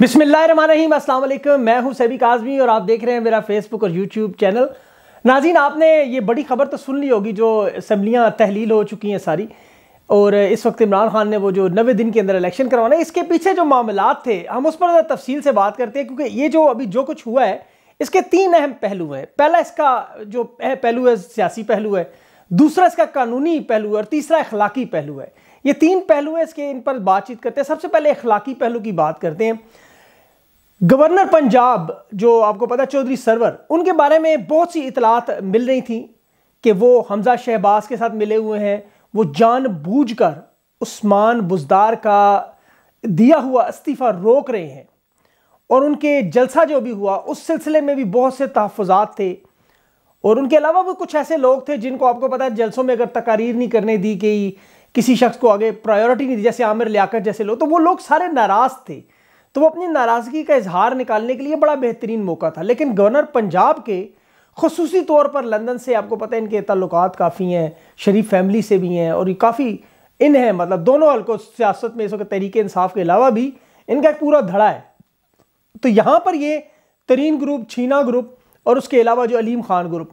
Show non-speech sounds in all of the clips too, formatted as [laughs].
बिस्मिल्लाम मैं हूं सैबिक आज़मी और आप देख रहे हैं मेरा फेसबुक और यूट्यूब चैनल नाजीन आपने ये बड़ी खबर तो सुन ली होगी जो असम्बलियाँ तहलील हो चुकी हैं सारी और इस वक्त इमरान खान ने वो जो नवे दिन के अंदर इलेक्शन करवाना है इसके पीछे जो मामला थे हम उस पर तफसील से बात करते हैं क्योंकि ये जो अभी जो कुछ हुआ है इसके तीन अहम पहलू हैं पहला इसका जो पहलू है सियासी पहलू है दूसरा इसका कानूनी पहलू है और तीसरा अखलाकी पहलू है ये तीन पहलू है इसके इन पर बातचीत करते हैं सबसे पहले अखलाकी पहलू की बात करते हैं गवर्नर पंजाब जो आपको पता चौधरी सरवर उनके बारे में बहुत सी इतलात मिल रही थी कि वो हमजा शहबाज के साथ मिले हुए हैं वो जानबूझकर उस्मान बुजदार का दिया हुआ इस्तीफ़ा रोक रहे हैं और उनके जलसा जो भी हुआ उस सिलसिले में भी बहुत से तहफ़ात थे और उनके अलावा भी कुछ ऐसे लोग थे जिनको आपको पता है जलसों में अगर तकारीर नहीं करने दी गई किसी शख्स को आगे प्रायोरिटी नहीं दी जैसे आमिर लियाकत जैसे लोग तो वो लोग सारे नाराज़ थे तो वो अपनी नाराज़गी का इजहार निकालने के लिए बड़ा बेहतरीन मौका था लेकिन गवर्नर पंजाब के खसूसी तौर पर लंदन से आपको पता है इनके तल्लक काफ़ी हैं शरीफ फैमिली से भी हैं और ये काफ़ी इन हैं मतलब दोनों हल्कों सियासत में इस वक्त तहरीक इंसाफ के अलावा भी इनका एक पूरा धड़ा है तो यहाँ पर ये तरीन ग्रुप छीना ग्रुप और उसके अलावा जो अलीम खान ग्रुप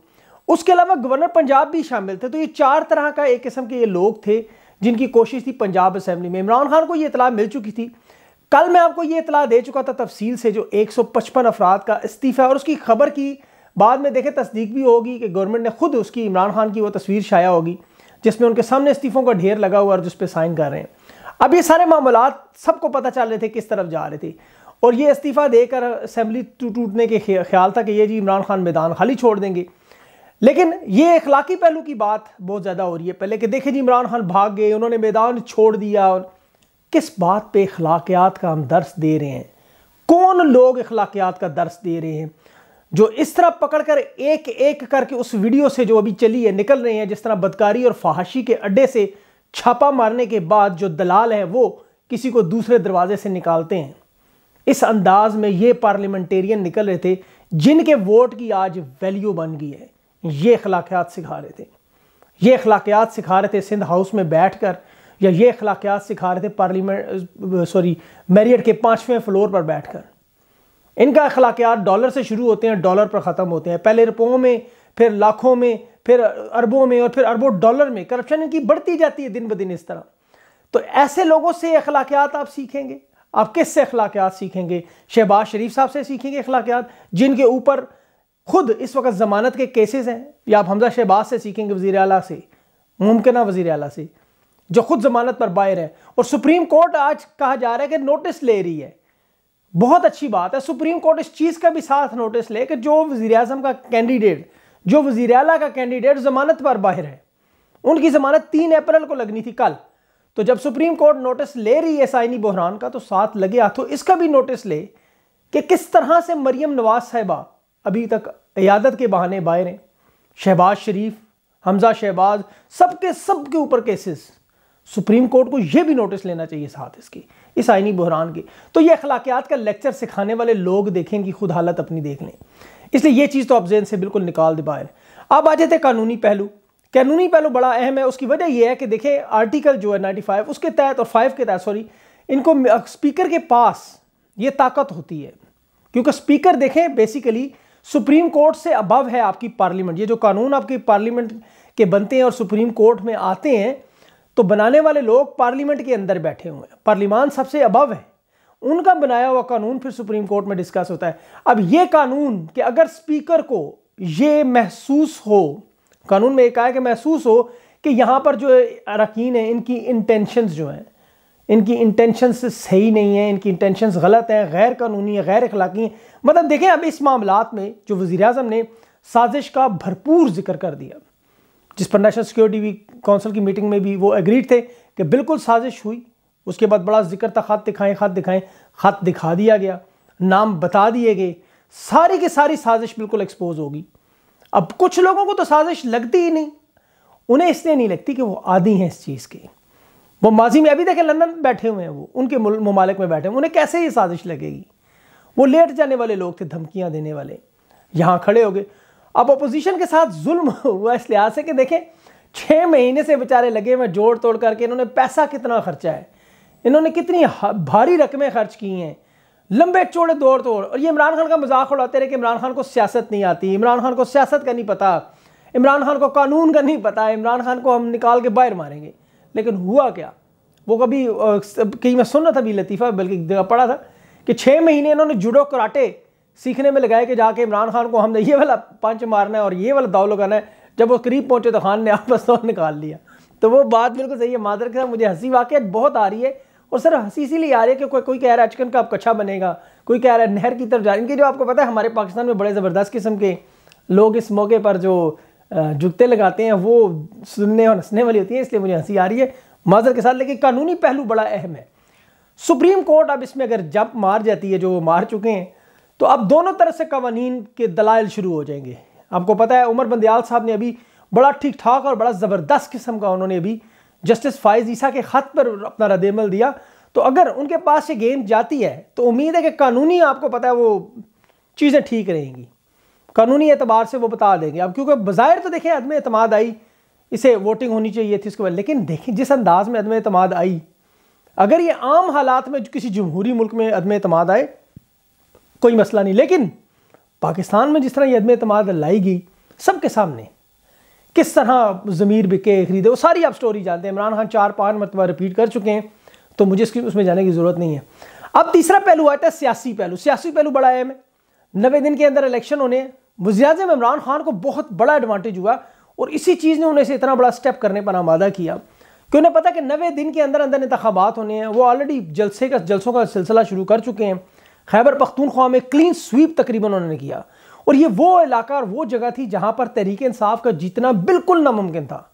उसके अलावा गवर्नर पंजाब भी शामिल थे तो ये चार तरह का एक किस्म के ये लोग थे जिनकी कोशिश थी पंजाब असम्बली में इमरान खान को ये इतला मिल चुकी थी कल मैं आपको ये इतला दे चुका था तफसील से जो 155 अफराद का इस्तीफ़ा और उसकी खबर की बाद में देखे तस्दीक भी होगी कि गवर्नमेंट ने खुद उसकी इमरान खान की वो तस्वीर शाया होगी जिसमें उनके सामने इस्तीफ़ों का ढेर लगा हुआ और जिस पर साइन कर रहे हैं अब ये सारे मामला सबको पता चल रहे थे किस तरफ जा रहे थे और ये इस्तीफ़ा देकर असम्बली टूटने के ख्याल था कि ये जी इमरान खान मैदान खाली छोड़ देंगे लेकिन ये इखलाकी पहलू की बात बहुत ज़्यादा हो रही है पहले कि देखे जी इमरान खान भाग गए उन्होंने मैदान छोड़ दिया और किस बात पे अखलाकियात का हम दर्स दे रहे हैं कौन लोग अखलाकियात का दर्स दे रहे हैं जो इस तरह पकड़ कर एक एक करके उस वीडियो से जो अभी चली है निकल रहे हैं जिस तरह बदकारी और फहाशी के अड्डे से छापा मारने के बाद जो दलाल है वो किसी को दूसरे दरवाजे से निकालते हैं इस अंदाज में ये पार्लियामेंटेरियन निकल रहे थे जिनके वोट की आज वैल्यू बन गई है ये अखलाकियात सिखा रहे थे ये अखलाकियात सिखा रहे थे सिंध हाउस में बैठ कर या ये अखलाकियात सिखा रहे थे पार्लियामेंट सॉरी मैरियट के पाँचवें फ्लोर पर बैठ कर इनका अखलाकियात डॉलर से शुरू होते हैं डॉलर पर ख़त्म होते हैं पहले रुपयों में फिर लाखों में फिर अरबों में और फिर अरबों डॉलर में करप्शन इनकी बढ़ती जाती है दिन ब दिन इस तरह तो ऐसे लोगों से अखलाकियात आप सीखेंगे आप किस से अखलाकियात सीखेंगे शहबाज शरीफ साहब से सीखेंगे अखलाकियात जिनके ऊपर खुद इस वक्त ज़मानत के केसेस हैं या आप हमजा शहबाज से सीखेंगे वज़ी अला से मुमकिन वजीर अला से जो खुद जमानत पर बाहर है और सुप्रीम कोर्ट आज कहा जा रहा है कि नोटिस ले रही है बहुत अच्छी बात है सुप्रीम कोर्ट इस चीज़ का भी साथ नोटिस ले कि जो वजी अजम का कैंडिडेट जो वजी अल का कैंडिडेट जमानत पर बाहर है उनकी जमानत तीन अप्रैल को लगनी थी कल तो जब सुप्रीम कोर्ट नोटिस ले रही है साइनी बहरान का तो साथ लगे हाथों इसका भी नोटिस ले कि किस तरह से मरियम नवाज साहिबा अभी तक अयादत के बहाने बाहर हैं शहबाज शरीफ हमजा शहबाज सबके सबके ऊपर केसेस सुप्रीम कोर्ट को यह भी नोटिस लेना चाहिए साथ इसकी इस आईनी बहरान की तो ये अखलाकियात का लेक्चर सिखाने वाले लोग देखें कि खुद हालत अपनी देख लें इसलिए यह चीज़ तो आप जेन से बिल्कुल निकाल दे बाहर अब आ जाते कानूनी पहलू कानूनी पहलू बड़ा अहम है उसकी वजह यह है कि देखें आर्टिकल जो है नाइन्टी फाइव उसके तहत और फाइव के तहत सॉरी इनको स्पीकर के पास ये ताकत होती है क्योंकि स्पीकर देखें बेसिकली सुप्रीम कोर्ट से अबव है आपकी पार्लियामेंट ये जो कानून आपकी पार्लियामेंट के बनते हैं और सुप्रीम कोर्ट में आते हैं तो बनाने वाले लोग पार्लियामेंट के अंदर बैठे हुए हैं पार्लियमान सबसे अबव है उनका बनाया हुआ कानून फिर सुप्रीम कोर्ट में डिस्कस होता है अब ये कानून कि अगर स्पीकर को ये महसूस हो कानून में एक आया कि महसूस हो कि यहाँ पर जो अरकान हैं इनकी इंटेंशंस जो हैं इनकी इंटेंशंस सही नहीं है इनकी इंटेंशंस गलत हैं गैर कानूनी है गैर अखलाकी हैं मतलब देखें अब इस मामला में जो वज़ी अजम ने साजिश का भरपूर जिक्र कर दिया जिस पर नेशनल सिक्योरिटी काउंसिल की मीटिंग में भी वो एग्रीड थे कि बिल्कुल साजिश हुई उसके बाद बड़ा जिक्र था ख़त दिखाएं ख़त दिखाएं ख़त दिखा दिया गया नाम बता दिए गए सारी की सारी साजिश बिल्कुल एक्सपोज होगी अब कुछ लोगों को तो साजिश लगती ही नहीं उन्हें इसलिए नहीं लगती कि वो आदि हैं इस चीज़ के वो माजी में अभी देखें लंदन बैठे हुए हैं वो उनके ममालिक में बैठे हैं उन्हें कैसे ये साजिश लगेगी वो लेट जाने वाले लोग थे धमकियाँ देने वाले यहाँ खड़े हो गए अब अपोजिशन के साथ जुल्म [laughs] हुआ इस लिहाज से कि देखें छः महीने से बेचारे लगे हुए जोड़ तोड़ करके इन्होंने पैसा कितना खर्चा है इन्होंने कितनी भारी रकमें खर्च की हैं लंबे चौड़े दौड़ तोड़ और ये इमरान खान का मजाक उड़ाते रहे कि इमरान खान को सियासत नहीं आती इमरान खान को सियासत का नहीं पता इमरान खान को कानून का नहीं पता इमरान खान को हम निकाल के बाहर मारेंगे लेकिन हुआ क्या वो कभी कहीं मैं सुन रहा था भी लतीफ़ा बल्कि पढ़ा था कि छः महीने इन्होंने जुडो कराटे सीखने में लगाया कि जाके इमरान खान को हमने ये वाला पंच मारना है और ये वाला दाव लगाना है जब वो करीब पहुंचे तो खान ने आपस तो निकाल लिया तो वो बात बिल्कुल सही है माजर के साथ मुझे हंसी वाकई बहुत आ रही है और सर हंसी इसीलिए आ रही है कि कोई कोई कह रहा है अचकन का आप कच्छा बनेगा कोई कह रहा है नहर की तरफ जा इनके जो आपको पता है हमारे पाकिस्तान में बड़े ज़बरदस्त किस्म के लोग इस मौके पर जो जुगते लगाते हैं वो सुनने और हंसने वाली होती है इसलिए मुझे हंसी आ रही है माजर के साथ लेकिन कानूनी पहलू बड़ा अहम है सुप्रीम कोर्ट अब इसमें अगर जंप मार जाती है जो मार चुके हैं तो अब दोनों तरह से कवानीन के दलाइल शुरू हो जाएंगे आपको पता है उमर बंदयाल साहब ने अभी बड़ा ठीक ठाक और बड़ा ज़बरदस्त किस्म का उन्होंने अभी जस्टिस फायज़ ईसा के ख़त पर अपना रदमल दिया तो अगर उनके पास ये गेंद जाती है तो उम्मीद है कि कानूनी आपको पता है वो चीज़ें ठीक रहेंगी कानूनी एतबार से वो बता देंगे अब क्योंकि बाहर तो देखें अदम अतमाद आई इसे वोटिंग होनी चाहिए थी इसके बाद लेकिन देखें जिस अंदाज में अदम अतमाद आई अगर ये आम हालात में किसी जमहूरी मुल्क में अदम अतमाद आए कोई मसला नहीं लेकिन पाकिस्तान में जिस तरह यदम अतमाद लाई गई सबके सामने किस तरह ज़मीर बिके खरीदे वो सारी आप स्टोरी जानते हैं इमरान खान चार पाँच मरतबा रिपीट कर चुके हैं तो मुझे इसकी उसमें जाने की ज़रूरत नहीं है अब तीसरा पहलू आता है सियासी पहलू सियासी पहलू बड़ा अहम है नवे दिन के अंदर इलेक्शन होने वजीम इमरान खान को बहुत बड़ा एडवांटेज हुआ और इसी चीज़ ने उन्हें से इतना बड़ा स्टेप करने पर आमादा किया कि उन्हें पता कि नवे दिन के अंदर अंदर इंतबात होने हैं वो ऑलरेडी जलसे का जलसों का सिलसिला शुरू कर चुके हैं खैबर पख्तूनख्वा में क्लीन स्वीप तकरीबन उन्होंने किया और ये वो इलाका और वो जगह थी जहाँ पर तहरीक इंसाफ का जीतना बिल्कुल नामुमकिन था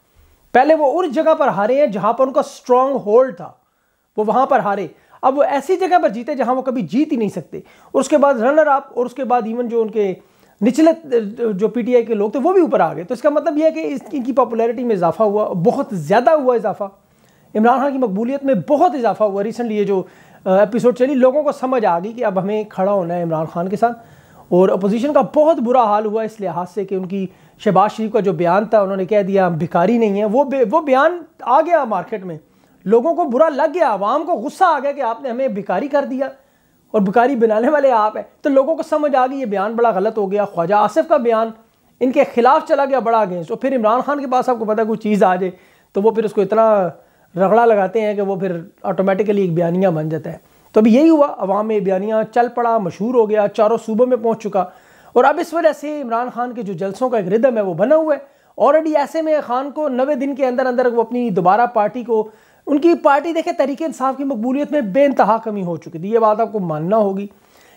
पहले वो उस जगह पर हारे हैं जहाँ पर उनका स्ट्रॉन्ग होल्ड था वो वहाँ पर हारे अब वो ऐसी जगह पर जीते जहाँ वो कभी जीत ही नहीं सकते और उसके बाद रनर अप और उसके बाद इवन जो उनके निचले जो पीटीआई के लोग थे वो भी ऊपर आ गए तो इसका मतलब यह है कि इनकी पॉपुलैरिटी में इजाफा हुआ बहुत ज़्यादा हुआ इजाफा इमरान खान की मकबूलियत में बहुत इजाफा हुआ रिसेंटली ये जो एपिसोड चली लोगों को समझ आ गई कि अब हमें खड़ा होना है इमरान खान के साथ और अपोजिशन का बहुत बुरा हाल हुआ इस लिहाज से कि उनकी शहबाज शरीफ का जो बयान था उन्होंने कह दिया हम भिकारी नहीं है वो वो बयान आ गया मार्केट में लोगों को बुरा लग गया आवाम को गुस्सा आ गया कि आपने हमें भिकारी कर दिया और भिकारी बनाने वाले आप हैं तो लोगों को समझ आ गई ये बयान बड़ा गलत हो गया ख्वाजा आसिफ का बयान इनके खिलाफ चला गया बड़ा अगेंस्ट और फिर इमरान खान के पास आपको पता कोई चीज़ आ जाए तो वो फिर उसको इतना रगड़ा लगाते हैं कि वो फिर ऑटोमेटिकली एक बयानिया बन जाता है तो अभी यही हुआ अवाम में बयानिया चल पड़ा मशहूर हो गया चारों सूबों में पहुँच चुका और अब इस वजह से इमरान खान के जो जलसों का एक रिदम है वो बना हुआ है ऑलरेडी ऐसे में खान को नवे दिन के अंदर अंदर वो अपनी दोबारा पार्टी को उनकी पार्टी देखे तरीके इंसाफ की मकबूलियत में बेानतहा कमी हो चुकी थी ये बात आपको मानना होगी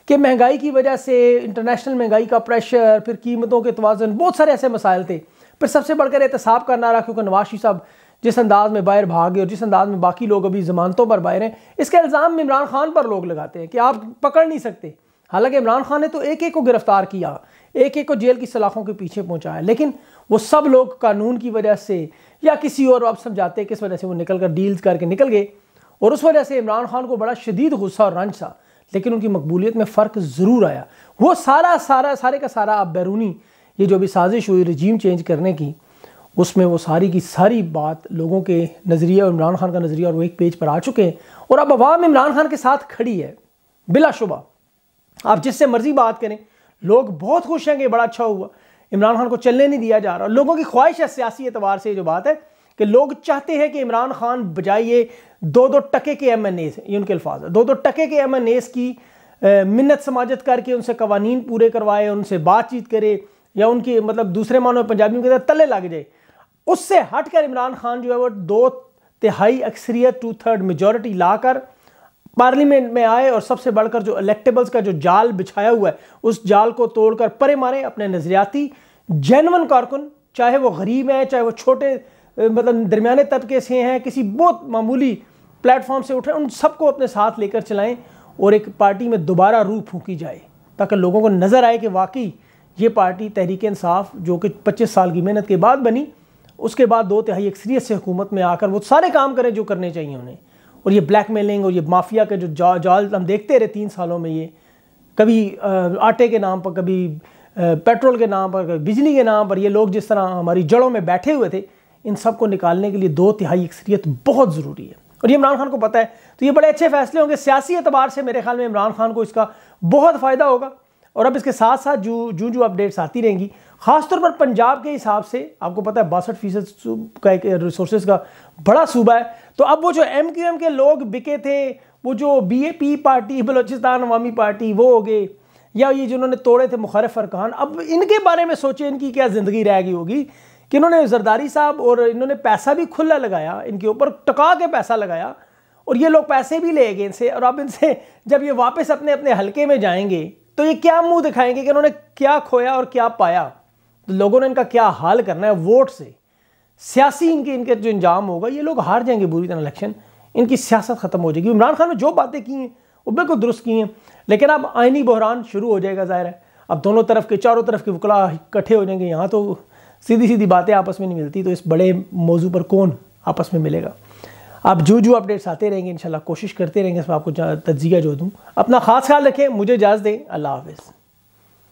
कि महंगाई की वजह से इंटरनेशनल महंगाई का प्रेशर फिर कीमतों के तोज़न बहुत सारे ऐसे मसाइल थे फिर सबसे बढ़कर एहतसाब का नारा क्योंकि नवाशी साहब जिस अंदाज में बाहर भागे और जिस अंदाज में बाकी लोग अभी जमानतों पर बाहर हैं इसके इल्ज़ाम इमरान खान पर लोग लगाते हैं कि आप पकड़ नहीं सकते हालांकि इमरान खान ने तो एक एक को गिरफ्तार किया एक एक को जेल की सलाखों के पीछे पहुंचाया लेकिन वो सब लोग कानून की वजह से या किसी और आप समझाते किस वजह से वो निकल कर डील्स करके निकल गए और उस वजह से इमरान खान को बड़ा शदीद गुस्सा और रंज था लेकिन उनकी मकबूलियत में फ़र्क ज़रूर आया वो सारा सारा सारे का सारा अब बैरूनी ये जो भी साजिश हुई रजीम चेंज करने की उसमें वो सारी की सारी बात लोगों के नज़रिए और इमरान खान का नज़रिया और वो एक पेज पर आ चुके हैं और अब आवाम इमरान खान के साथ खड़ी है बिलाशुबा आप जिससे मर्जी बात करें लोग बहुत खुश हैं कि बड़ा अच्छा हुआ इमरान खान को चलने नहीं दिया जा रहा लोगों की ख्वाहिश है सियासी एतबार से जो बात है कि लोग चाहते हैं कि इमरान खान बजाइए दो दो टके के एम एन एस ये उनके अल्फाज दो दो टके के एम एन एस की मिन्नत समाजत करके उनसे कवानीन पूरे करवाए उनसे बातचीत करे या उनकी मतलब दूसरे मानों में पंजाबियों के अंदर तले लग जाए उससे हटकर इमरान खान जो है वो दो तिहाई अक्सरियत टू थर्ड मेजोरिटी लाकर पार्लियामेंट में आए और सबसे बढ़कर जो इलेक्टेबल्स का जो जाल बिछाया हुआ है उस जाल को तोड़कर परे मारे अपने नज़रियाती जैनवन कारकुन चाहे वो गरीब हैं चाहे वो छोटे मतलब दरमियाने तबके से हैं किसी बहुत मामूली प्लेटफॉर्म से उठे उन सबको अपने साथ लेकर चलाएं और एक पार्टी में दोबारा रूह फूकी जाए ताकि लोगों को नज़र आए कि वाकई ये पार्टी तहरीक इंसाफ जो कि 25 साल की मेहनत के बाद बनी उसके बाद दो तिहाई अक्सरियत से हुकूमत में आकर वो सारे काम करें जो करने चाहिए उन्हें और ये ब्लैक मेलिंग और ये माफिया के जो जाल जाल हम देखते रहे तीन सालों में ये कभी आटे के नाम पर कभी पेट्रोल के नाम पर कभी बिजली के नाम पर ये लोग जिस तरह हमारी जड़ों में बैठे हुए थे इन सब को निकालने के लिए दो तिहाई अक्सरियत बहुत ज़रूरी है और ये इमरान खान को पता है तो ये बड़े अच्छे फैसले होंगे सियासी एतबार से मेरे ख्याल में इमरान खान को इसका बहुत फ़ायदा होगा और अब इसके साथ साथ जो जो जो अपडेट्स आती रहेंगी खासतौर पर पंजाब के हिसाब से आपको पता है बासठ फीसद का एक रिसोर्सेज uh, का बड़ा सूबा है तो अब वो जो एम क्यू एम के लोग बिके थे वो जो B A P party Balochistan Awami party वो हो गए या ये जिन्होंने तोड़े थे मुखरफ फरकान अब इनके बारे में सोचे इनकी क्या ज़िंदगी रह गई होगी कि इन्होंने जरदारी साहब और इन्होंने पैसा भी खुला लगाया इनके ऊपर टका के पैसा लगाया और ये लोग पैसे भी ले गए इनसे और अब इनसे जब ये वापस अपने अपने हलके में जाएंगे तो ये क्या मुंह दिखाएंगे कि उन्होंने क्या खोया और क्या पाया तो लोगों ने इनका क्या हाल करना है वोट से सियासी इनके इनके जो इंजाम होगा ये लोग हार जाएंगे बुरी तरह इलेक्शन इनकी सियासत खत्म हो जाएगी इमरान खान ने जो बातें की हैं वो बिल्कुल दुरुस्त की हैं लेकिन अब आइनी बहरान शुरू हो जाएगा ज़ाहिर है अब दोनों तरफ के चारों तरफ के वकला इकट्ठे हो जाएंगे यहाँ तो सीधी सीधी बातें आपस में नहीं मिलती तो इस बड़े मौजू पर कौन आपस में मिलेगा आप जो जो अपडेट्स आते रहेंगे इंशाल्लाह कोशिश करते रहेंगे इसमें आपको तजिया जो दूँ अपना ख़ास ख्याल रखें मुझे इजाज़ दें अल्लाह हाफिज़